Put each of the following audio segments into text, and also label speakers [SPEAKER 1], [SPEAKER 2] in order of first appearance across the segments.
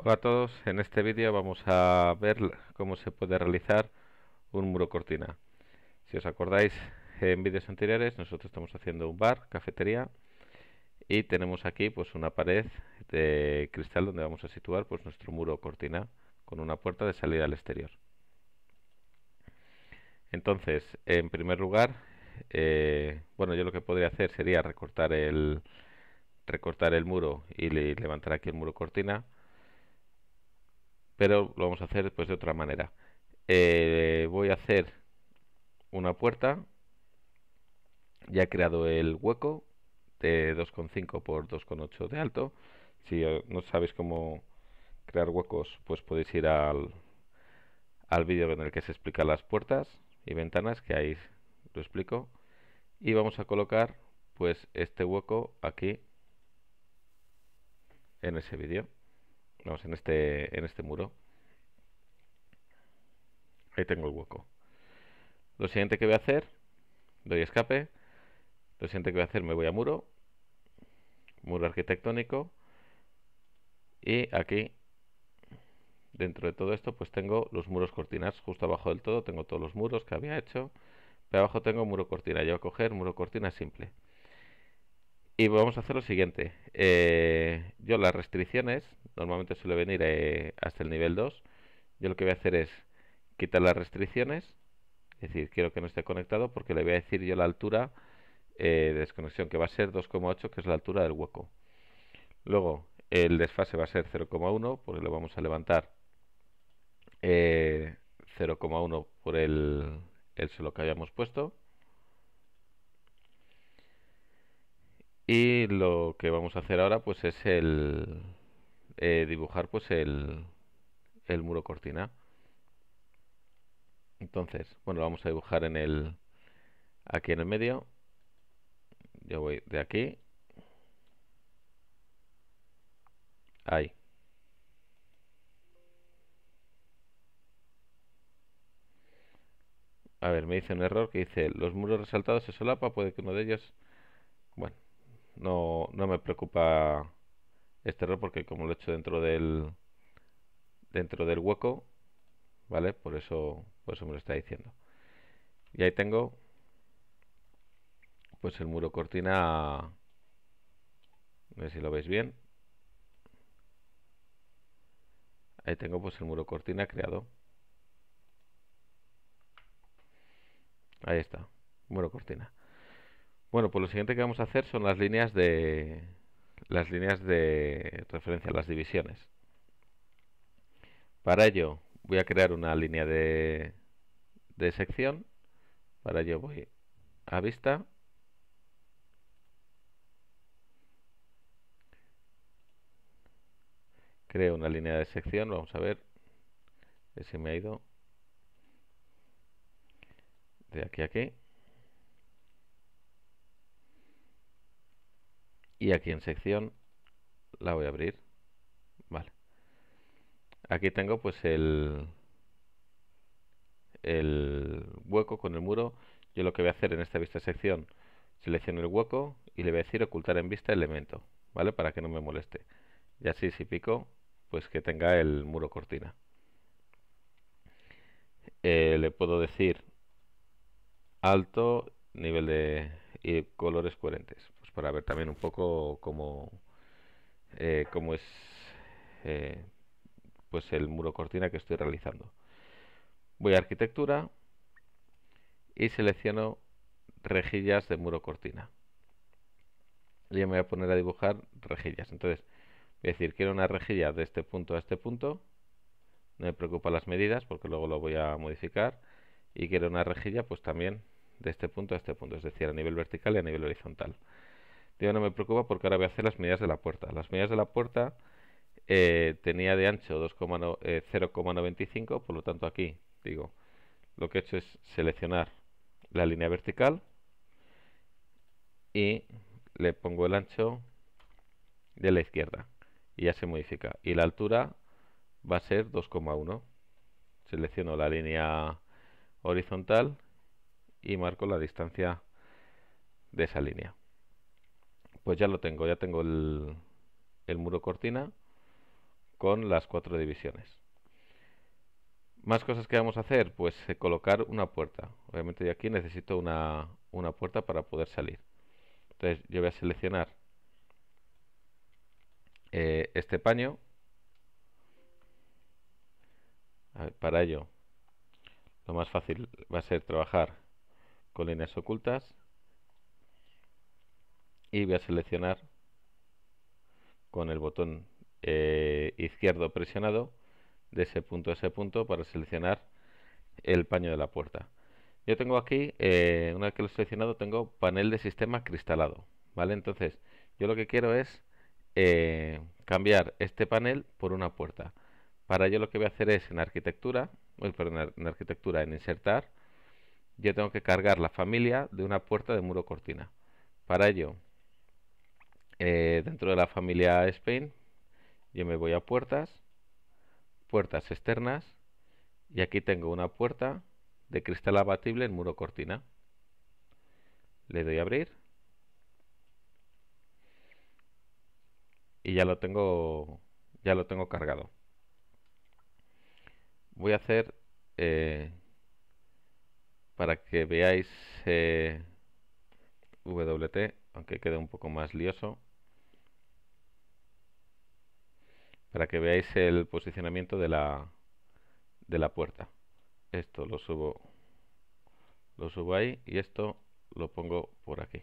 [SPEAKER 1] Hola a todos, en este vídeo vamos a ver cómo se puede realizar un muro cortina. Si os acordáis, en vídeos anteriores nosotros estamos haciendo un bar, cafetería, y tenemos aquí pues una pared de cristal donde vamos a situar pues nuestro muro cortina con una puerta de salida al exterior. Entonces, en primer lugar, eh, bueno, yo lo que podría hacer sería recortar el, recortar el muro y levantar aquí el muro cortina pero lo vamos a hacer pues de otra manera eh, voy a hacer una puerta ya he creado el hueco de 2,5 por 2,8 de alto si eh, no sabéis cómo crear huecos pues podéis ir al, al vídeo en el que se explican las puertas y ventanas que ahí lo explico y vamos a colocar pues este hueco aquí en ese vídeo en este, en este muro. Ahí tengo el hueco. Lo siguiente que voy a hacer, doy escape. Lo siguiente que voy a hacer, me voy a muro. Muro arquitectónico. Y aquí, dentro de todo esto, pues tengo los muros cortinas. Justo abajo del todo tengo todos los muros que había hecho. Pero abajo tengo muro cortina. Yo voy a coger muro cortina simple. Y vamos a hacer lo siguiente. Eh, yo las restricciones normalmente suele venir eh, hasta el nivel 2 yo lo que voy a hacer es quitar las restricciones es decir, quiero que no esté conectado porque le voy a decir yo la altura eh, de desconexión que va a ser 2,8 que es la altura del hueco luego el desfase va a ser 0,1 porque lo vamos a levantar 0,1 eh, por el, el que habíamos puesto y lo que vamos a hacer ahora pues es el eh, dibujar pues el, el muro cortina. Entonces, bueno, lo vamos a dibujar en el aquí en el medio. Yo voy de aquí. Ahí. A ver, me dice un error que dice, los muros resaltados se solapa, puede que uno de ellos... Bueno, no, no me preocupa este error porque como lo he hecho dentro del dentro del hueco vale por eso por eso me lo está diciendo y ahí tengo pues el muro cortina a ver si lo veis bien ahí tengo pues el muro cortina creado ahí está muro cortina bueno pues lo siguiente que vamos a hacer son las líneas de las líneas de referencia, las divisiones. Para ello voy a crear una línea de, de sección. Para ello voy a vista. Creo una línea de sección, vamos a ver si me ha ido de aquí a aquí. y aquí en sección la voy a abrir vale aquí tengo pues el el hueco con el muro yo lo que voy a hacer en esta vista sección selecciono el hueco y le voy a decir ocultar en vista elemento vale para que no me moleste y así si pico pues que tenga el muro cortina eh, le puedo decir alto nivel de y colores coherentes para ver también un poco cómo, eh, cómo es eh, pues el muro cortina que estoy realizando. Voy a arquitectura y selecciono rejillas de muro cortina. Y ya me voy a poner a dibujar rejillas. Entonces, voy decir, quiero una rejilla de este punto a este punto. No me preocupan las medidas porque luego lo voy a modificar. Y quiero una rejilla pues también de este punto a este punto, es decir, a nivel vertical y a nivel horizontal. Yo no me preocupa porque ahora voy a hacer las medidas de la puerta. Las medidas de la puerta eh, tenía de ancho 0,95, eh, por lo tanto aquí, digo, lo que he hecho es seleccionar la línea vertical y le pongo el ancho de la izquierda y ya se modifica. Y la altura va a ser 2,1. Selecciono la línea horizontal y marco la distancia de esa línea pues ya lo tengo, ya tengo el, muro cortina con las cuatro divisiones. Más cosas que vamos a hacer, pues eh, colocar una puerta. Obviamente de aquí necesito una, puerta para poder salir. Entonces yo voy a seleccionar eh, este paño. para ello, lo más fácil va a ser trabajar con líneas ocultas y voy a seleccionar con el botón eh, izquierdo presionado de ese punto a ese punto para seleccionar el paño de la puerta. Yo tengo aquí, eh, una vez que lo he seleccionado, tengo panel de sistema cristalado. ¿vale? Entonces, yo lo que quiero es eh, cambiar este panel por una puerta. Para ello lo que voy a hacer es en arquitectura, en arquitectura, en insertar, yo tengo que cargar la familia de una puerta de muro cortina. Para ello, eh, dentro de la familia Spain yo me voy a puertas puertas externas y aquí tengo una puerta de cristal abatible en muro cortina le doy a abrir y ya lo tengo ya lo tengo cargado voy a hacer eh, para que veáis eh, WT aunque quede un poco más lioso para que veáis el posicionamiento de la, de la puerta. Esto lo subo, lo subo ahí y esto lo pongo por aquí.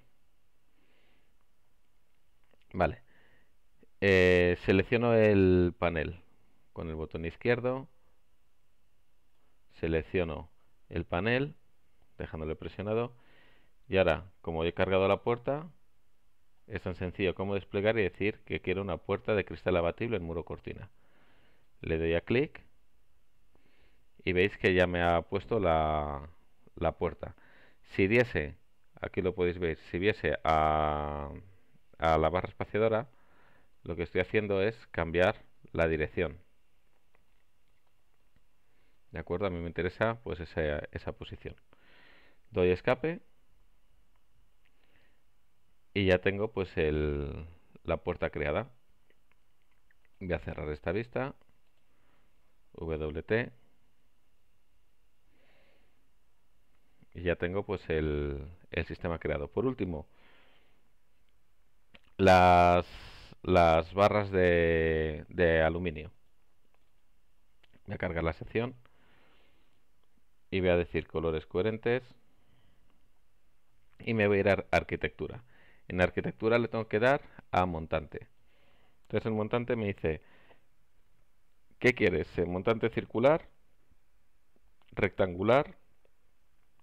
[SPEAKER 1] Vale. Eh, selecciono el panel con el botón izquierdo. Selecciono el panel dejándole presionado. Y ahora, como he cargado la puerta, es tan sencillo como desplegar y decir que quiero una puerta de cristal abatible en muro cortina. Le doy a clic y veis que ya me ha puesto la, la puerta. Si diese, aquí lo podéis ver, si viese a, a la barra espaciadora, lo que estoy haciendo es cambiar la dirección. ¿De acuerdo? A mí me interesa pues esa, esa posición. Doy escape y ya tengo pues el, la puerta creada voy a cerrar esta vista wt y ya tengo pues el, sistema creado por último las, las barras de, de aluminio voy a cargar la sección y voy a decir colores coherentes y me voy a ir a arquitectura en arquitectura le tengo que dar a montante. Entonces el montante me dice, ¿qué quieres? ¿El montante circular? ¿Rectangular?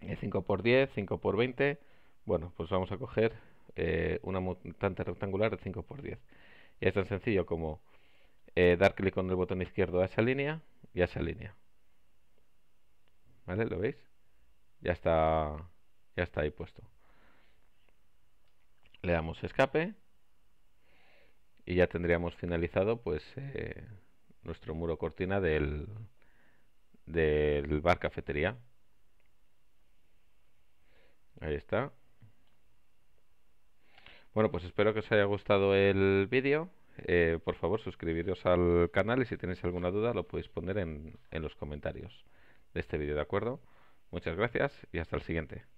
[SPEAKER 1] 5 x 10, 5 x 20. Bueno, pues vamos a coger eh, una montante rectangular de 5 x 10. Y es tan sencillo como eh, dar clic con el botón izquierdo a esa línea y a esa línea. ¿Vale? ¿Lo veis? Ya está, ya está ahí puesto le damos escape y ya tendríamos finalizado pues eh, nuestro muro cortina del, del bar cafetería ahí está bueno pues espero que os haya gustado el vídeo eh, por favor suscribiros al canal y si tenéis alguna duda lo podéis poner en, en los comentarios de este vídeo de acuerdo muchas gracias y hasta el siguiente